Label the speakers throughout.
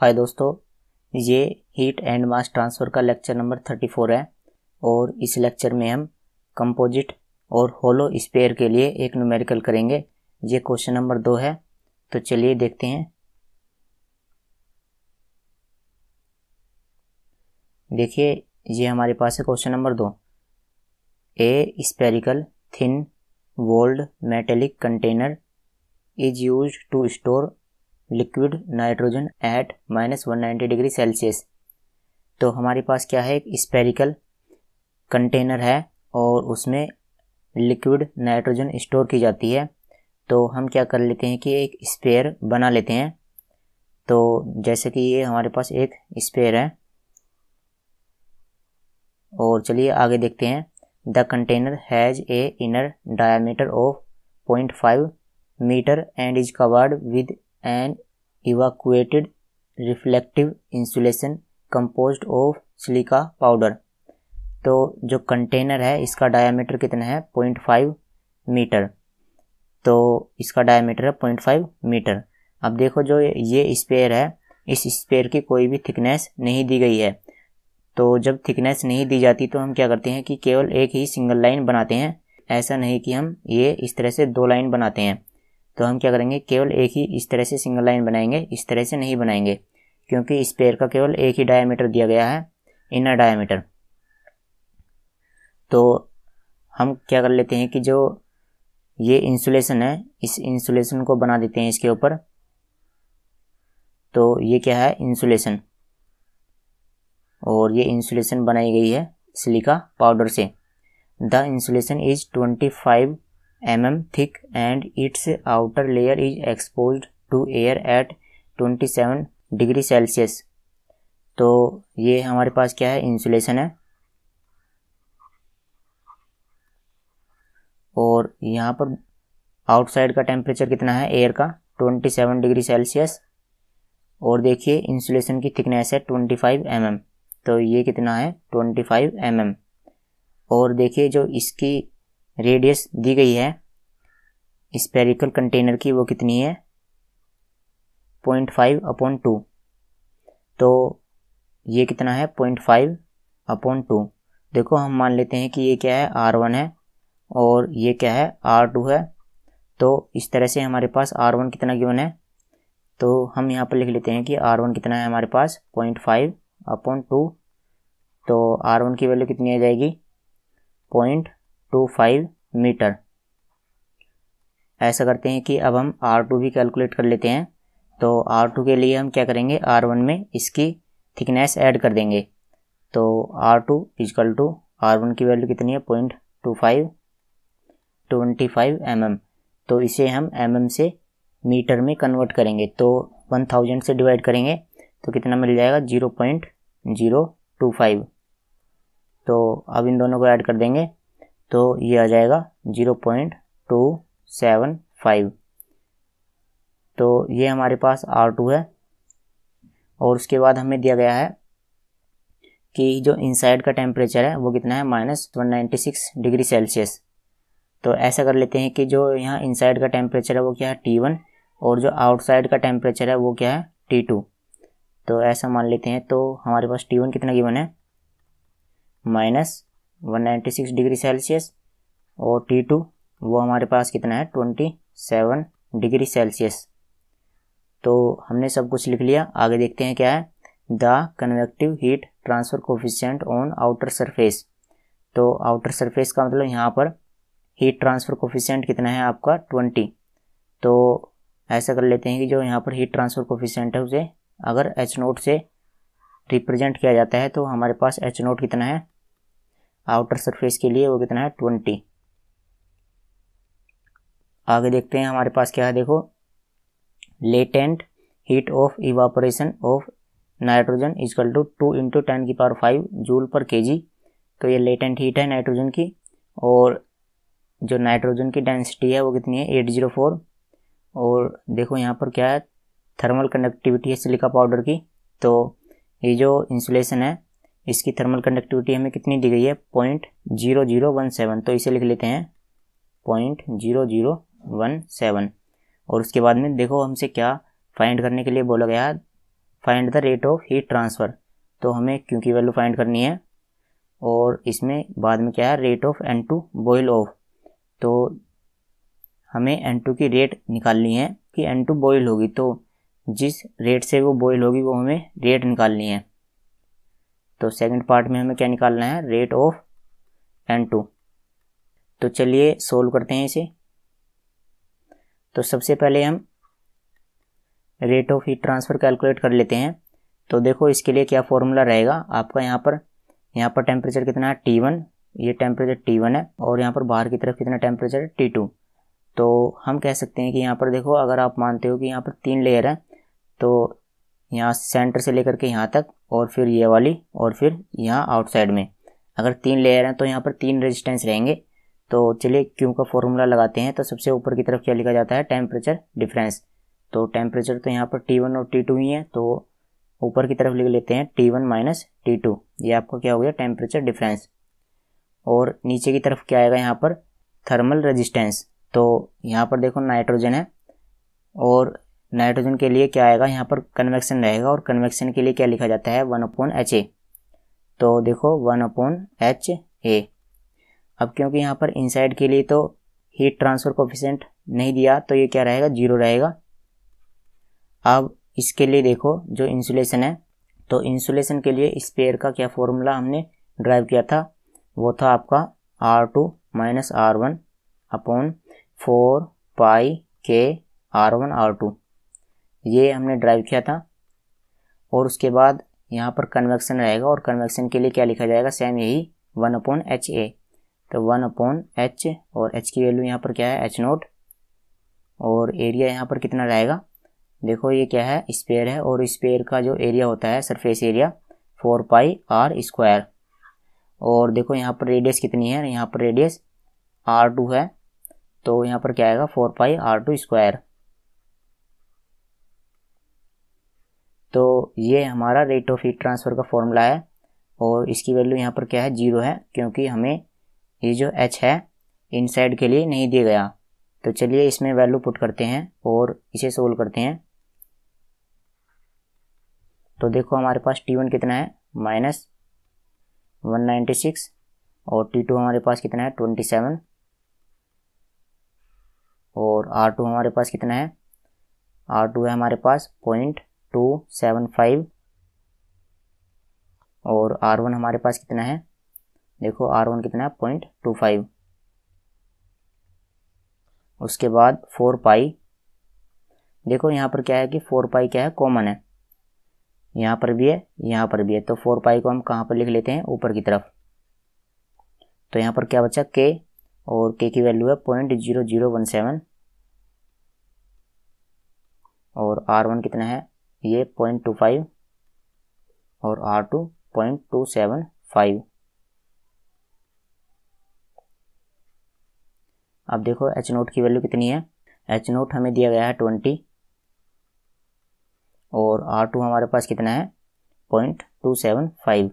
Speaker 1: हाय दोस्तों ये heat and mass transfer का लेक्चर नंबर थर्टी फोर है और इस लेक्चर में हम कंपोजिट और होलो स्पेयर के लिए एक न्यूमेरिकल करेंगे ये क्वेश्चन नंबर दो है तो चलिए देखते हैं देखिए ये हमारे पास है क्वेश्चन नंबर दो a spherical thin walled metallic container is used to store liquid nitrogen at minus one ninety degree Celsius तो हमारे पास क्या है एक स्पेरिकल कंटेनर है और उसमें लिक्विड नाइट्रोजन स्टोर की जाती है तो हम क्या कर लेते हैं कि एक स्पेयर बना लेते हैं तो जैसे कि ये हमारे पास एक स्पेयर है और चलिए आगे देखते हैं the container has a inner diameter of point five metre and is covered with and evacuated reflective insulation composed of silica powder तो जो कंटेनर है इसका डायामीटर कितना है पॉइंट फाइव मीटर तो इसका डायामीटर है पॉइंट फाइव मीटर अब देखो जो ये स्पेयर है इस स्पेयर की कोई भी थिकनेस नहीं दी गई है तो जब थिकनेस नहीं दी जाती तो हम क्या करते हैं कि केवल एक ही सिंगल लाइन बनाते हैं ऐसा नहीं कि हम ये इस तरह से दो लाइन बनाते हैं तो हम क्या करेंगे केवल एक ही इस तरह से सिंगल लाइन बनाएंगे इस तरह से नहीं बनाएंगे क्योंकि इस पेयर का केवल एक ही डायमीटर दिया गया है इनर डायमीटर तो हम क्या कर लेते हैं कि जो ये इंसुलेशन है इस इंसुलेशन को बना देते हैं इसके ऊपर तो ये क्या है इंसुलेशन और ये इंसुलेशन बनाई गई है सिलिका पाउडर से the insulation is twenty five mm thick and its outer layer is exposed to air at 27 degree Celsius तो ये हमारे पास क्या है इंसुलेशन है और यहाँ पर आउटसाइड का टेम्परेचर कितना है एयर का 27 डिग्री सेल्सियस और देखिए इंसुलेशन की थिकनेस है 25 फाइव mm, तो ये कितना है 25 फाइव mm. और देखिए जो इसकी रेडियस दी गई है स्पेरिकल कंटेनर की वो कितनी है पॉइंट फाइव अपॉन टू तो ये कितना है पॉइंट फाइव अपॉन टू देखो हम मान लेते हैं कि ये क्या है आर वन है और ये क्या है आर टू है तो इस तरह से हमारे पास आर वन कितना गिवन है तो हम यहाँ पर लिख लेते हैं कि आर वन कितना है हमारे पास पॉइंट फाइव अपॉन टू तो आर वन की वैल्यू कितनी आ जाएगी पॉइंट टू फाइव मीटर ऐसा करते हैं कि अब हम आर टू भी कैलकुलेट कर लेते हैं तो आर टू के लिए हम क्या करेंगे आर वन में इसकी थिकनेस ऐड कर देंगे तो आर टू इजकल टू आर वन की वैल्यू कितनी है point two five twenty five M M तो इसे हम एम mm एम से मीटर में कन्वर्ट करेंगे तो वन थाउजेंड से डिवाइड करेंगे तो कितना मिल जाएगा zero point zero two five तो अब इन दोनों को ऐड कर देंगे तो ये आ जाएगा zero point two seven five तो ये हमारे पास आर टू है और उसके बाद हमें दिया गया है कि जो इनसाइड का टेम्परेचर है वो कितना है minus one ninety six degree Celsius तो ऐसा कर लेते हैं कि जो यहाँ इनसाइड का टेम्परेचर है वो क्या है टी वन और जो आउटसाइड का टेम्परेचर है वो क्या है टी टू तो ऐसा मान लेते हैं तो हमारे पास टी वन कितना गिवन है माइनस 196 डिग्री सेल्सियस और टी टू वो हमारे पास कितना है 27 डिग्री सेल्सियस तो हमने सब कुछ लिख लिया आगे देखते हैं क्या है the convective heat transfer coefficient on outer surface तो आउटर सरफेस का मतलब यहाँ पर हीट ट्रांसफ़र कोफिशेंट कितना है आपका ट्वेंटी तो ऐसा कर लेते हैं कि जो यहाँ पर हीट ट्रांसफ़र कोफिशेंट है उसे अगर एच नोट से रिप्रेजेंट किया जाता है तो हमारे पास एच नोट कितना है आउटर सरफेस के लिए वो कितना है ट्वेंटी आगे देखते हैं हमारे पास क्या है देखो latent heat of evaporation of nitrogen इजकल टू टू इंटू टेन की पावर फाइव जूल पर के जी तो ये लेटेंट हीट है नाइट्रोजन की और जो नाइट्रोजन की डेंसिटी है वो कितनी है एट जीरो फोर और देखो यहाँ पर क्या है थर्मल कंडक्टिविटी है सिलिका पाउडर की तो ये जो इंसुलेशन है इसकी थर्मल कंडक्टिविटी हमें कितनी दी गई है point zero zero one seven तो इसे लिख लेते हैं point zero zero one seven और उसके बाद में देखो हमसे क्या फाइंड करने के लिए बोला गया find the rate of heat transfer तो हमें क्यू की वैल्यू फाइंड करनी है और इसमें बाद में क्या है rate of N two boil off तो हमें एन टू की रेट निकालनी है कि एन टू बॉयल होगी तो जिस रेट से वो बॉयल होगी वो हमें रेट निकालनी है तो सेकंड पार्ट में हमें क्या निकालना है रेट ऑफ एन टू तो चलिए सोल्व करते हैं इसे तो सबसे पहले हम rate of heat transfer calculate कर लेते हैं तो देखो इसके लिए क्या फॉर्मूला रहेगा आपका यहाँ पर यहाँ पर टेम्परेचर कितना है टी वन ये टेम्परेचर टी वन है और यहाँ पर बाहर की तरफ कितना टेम्परेचर है टी टू तो हम कह सकते हैं कि यहाँ पर देखो अगर आप मानते हो कि यहाँ पर तीन लेयर है तो यहाँ सेंटर से लेकर के यहाँ तक और फिर ये वाली और फिर यहाँ आउटसाइड में अगर तीन लेयर हैं तो यहाँ पर तीन रेजिस्टेंस रहेंगे तो चलिए क्यू का फॉर्मूला लगाते हैं तो सबसे ऊपर की तरफ क्या लिखा जाता है टेम्परेचर डिफरेंस तो टेम्परेचर तो यहाँ पर टी वन और टी टू ही है तो ऊपर की तरफ लिख लेते हैं T one minus T two ये आपका क्या हो गया टेम्परेचर डिफरेंस और नीचे की तरफ क्या आएगा यहाँ पर थर्मल रेजिस्टेंस तो यहाँ पर देखो नाइट्रोजन है और नाइट्रोजन के लिए क्या आएगा यहाँ पर कन्वेक्शन रहेगा और कन्वेक्शन के लिए क्या लिखा जाता है वन अपॉन एच ए तो देखो वन अपोन एच ए अब क्योंकि यहाँ पर इनसाइड के लिए तो हीट ट्रांसफ़र कोफिशेंट नहीं दिया तो ये क्या रहेगा जीरो रहेगा अब इसके लिए देखो जो इंसुलेशन है तो इंसुलेशन के लिए स्पेयर का क्या फॉर्मूला हमने ड्राइव किया था वो था आपका R two minus R one upon four pi K R one are to ये हमने ड्राइव किया था और उसके बाद यहाँ पर कन्वेक्शन रहेगा और कन्वेक्शन के लिए क्या लिखा जाएगा सेम यही वन अपॉन एच ए तो वन अपॉन एच और एच की वैल्यू यहाँ पर क्या है एच नोट और एरिया यहाँ पर कितना रहेगा देखो ये क्या है स्पेयर है और स्पेयर का जो एरिया होता है surface area four pi R square और देखो यहाँ पर रेडियस कितनी है यहाँ पर रेडियस आर टू है तो यहाँ पर क्या आएगा four pi R two square तो ये हमारा रेट ऑफ हीट ट्रांसफ़र का फॉर्मूला है और इसकी वैल्यू यहाँ पर क्या है जीरो है क्योंकि हमें ये जो एच है इनसाइड के लिए नहीं दिया गया तो चलिए इसमें वैल्यू पुट करते हैं और इसे सोल्व करते हैं तो देखो हमारे पास टी वन कितना है माइनस वन नाइन्टी सिक्स और टी टू हमारे पास कितना है ट्वेंटी सेवन और आर टू हमारे पास कितना है आर टू है हमारे पास पॉइंट टू सेवन फाइव और आर वन हमारे पास कितना है देखो आर वन कितना है पॉइंट टू फाइव उसके बाद फोर पाई देखो यहाँ पर क्या है कि फोर पाई क्या है कॉमन है यहाँ पर भी है यहाँ पर भी है तो फोर पाई को हम कहाँ पर लिख लेते हैं ऊपर की तरफ तो यहाँ पर क्या बचा के और के की वैल्यू है point zero zero one seven और आर वन कितना है ये पॉइंट टू फाइव और R two point two seven five अब देखो एच नोट की वैल्यू कितनी है एच नोट हमें दिया गया है ट्वेंटी और आर टू हमारे पास कितना है पॉइंट टू सेवन फाइव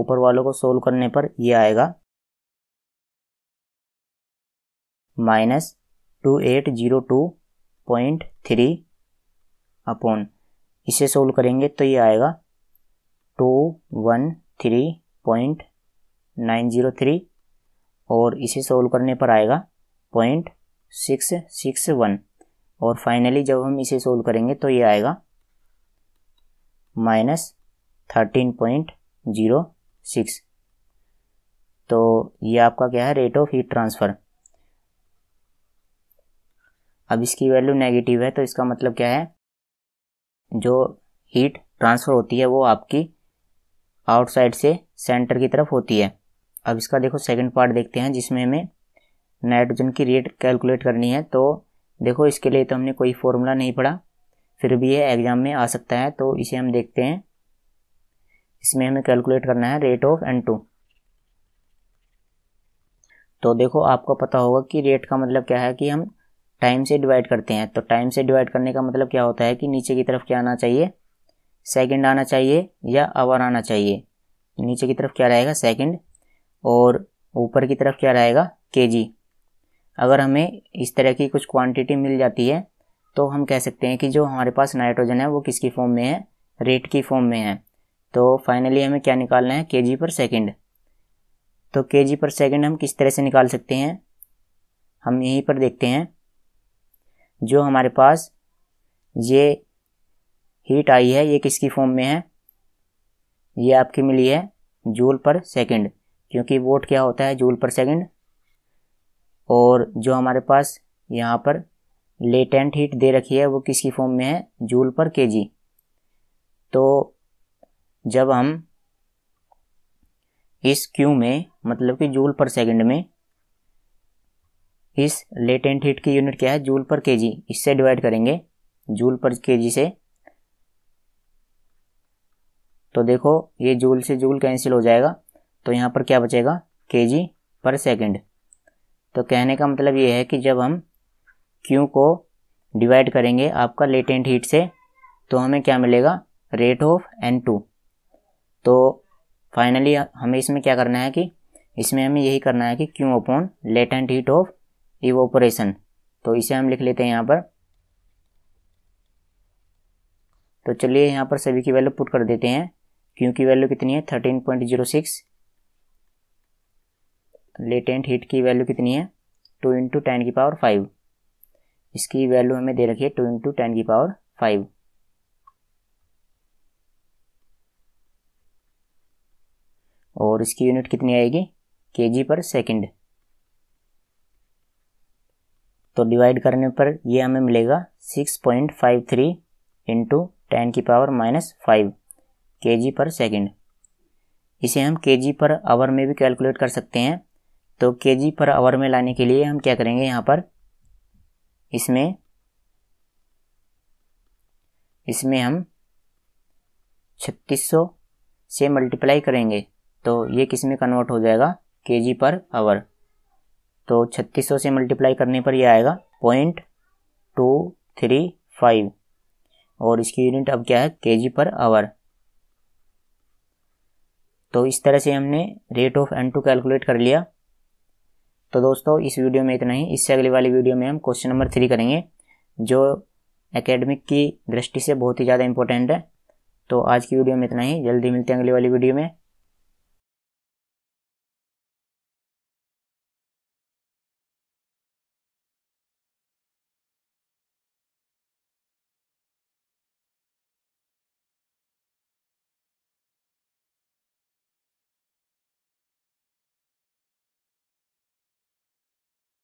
Speaker 1: ऊपर वालों को सोल्व करने पर ये आएगा minus two eight zero two point three upon इसे सोल्व करेंगे तो ये आएगा two one three point nine zero three और इसे सोल्व करने पर आएगा पॉइंट सिक्स सिक्स वन और फाइनली जब हम इसे सोल्व करेंगे तो ये आएगा minus thirteen point zero six तो ये आपका क्या है रेट ऑफ हीट ट्रांसफ़र अब इसकी वैल्यू नेगेटिव है तो इसका मतलब क्या है जो हीट ट्रांसफ़र होती है वो आपकी आउटसाइड से सेंटर की तरफ होती है अब इसका देखो सेकंड पार्ट देखते हैं जिसमें हमें नाइट्रोजन की रेट कैलकुलेट करनी है तो देखो इसके लिए तो हमने कोई फॉर्मूला नहीं पढ़ा फिर भी ये एग्ज़ाम में आ सकता है तो इसे हम देखते हैं इसमें हमें कैलकुलेट करना है रेट ऑफ एन टू तो देखो आपको पता होगा कि रेट का मतलब क्या है कि हम टाइम से डिवाइड करते हैं तो टाइम से डिवाइड करने का मतलब क्या होता है कि नीचे की तरफ क्या आना चाहिए सेकंड आना चाहिए या आवर आना चाहिए तो नीचे की तरफ क्या रहेगा सेकंड और ऊपर की तरफ क्या रहेगा जी अगर हमें इस तरह की कुछ क्वांटिटी मिल जाती है तो हम कह सकते हैं कि जो हमारे पास नाइट्रोजन है वो किसकी फॉर्म में है रेट की फॉर्म में है तो फाइनली हमें क्या निकालना है के पर सेकेंड तो के पर सेकेंड हम किस तरह से निकाल सकते हैं हम यहीं पर देखते हैं जो हमारे पास ये हीट आई है ये किसकी फॉर्म में है ये आपकी मिली है जूल पर सेकंड क्योंकि वोट क्या होता है जूल पर सेकंड और जो हमारे पास यहाँ पर लेटेंट हीट दे रखी है वो किसकी फॉर्म में है जूल पर केजी तो जब हम इस क्यू में मतलब कि जूल पर सेकंड में इस लेटेंट हीट की यूनिट क्या है जूल पर जी इससे डिवाइड करेंगे जूल पर जी से तो देखो ये जूल से जूल कैंसिल हो जाएगा तो यहाँ पर क्या बचेगा जी पर सेकंड तो कहने का मतलब ये है कि जब हम क्यू को डिवाइड करेंगे आपका लेटेंट हीट से तो हमें क्या मिलेगा रेट ऑफ एन टू तो फाइनली हमें इसमें क्या करना है कि इसमें हमें यही करना है कि Q upon latent heat of evaporation तो इसे हम लिख लेते हैं यहाँ पर तो चलिए यहाँ पर सभी की वैल्यू पुट कर देते हैं क्यू की वैल्यू कितनी है thirteen point zero six latent heat की वैल्यू कितनी है टू इंटू टेन की पावर फाइव इसकी वैल्यू हमें दे रखी है टू इंटू टेन की पावर फाइव और इसकी यूनिट कितनी आएगी के जी पर सेकेंड तो डिवाइड करने पर ये हमें मिलेगा six point five three into ten की पावर माइनस फाइव के जी पर सेकेंड इसे हम के जी पर आवर में भी कैलकुलेट कर सकते हैं तो के जी पर आवर में लाने के लिए हम क्या करेंगे यहाँ पर इसमें इसमें हम 3600 से मल्टीप्लाई करेंगे तो ये किस में कन्वर्ट हो जाएगा के जी पर आवर तो 3600 से मल्टीप्लाई करने पर यह आएगा पॉइंट टू थ्री फाइव और इसकी यूनिट अब क्या है के पर आवर तो इस तरह से हमने rate of N two calculate कर लिया तो दोस्तों इस वीडियो में इतना ही इससे अगले वाली वीडियो में हम क्वेश्चन नंबर थ्री करेंगे जो एकेडमिक की दृष्टि से बहुत ही ज़्यादा इंपॉर्टेंट है तो आज की वीडियो में इतना ही जल्दी मिलते हैं अगले वाली वीडियो में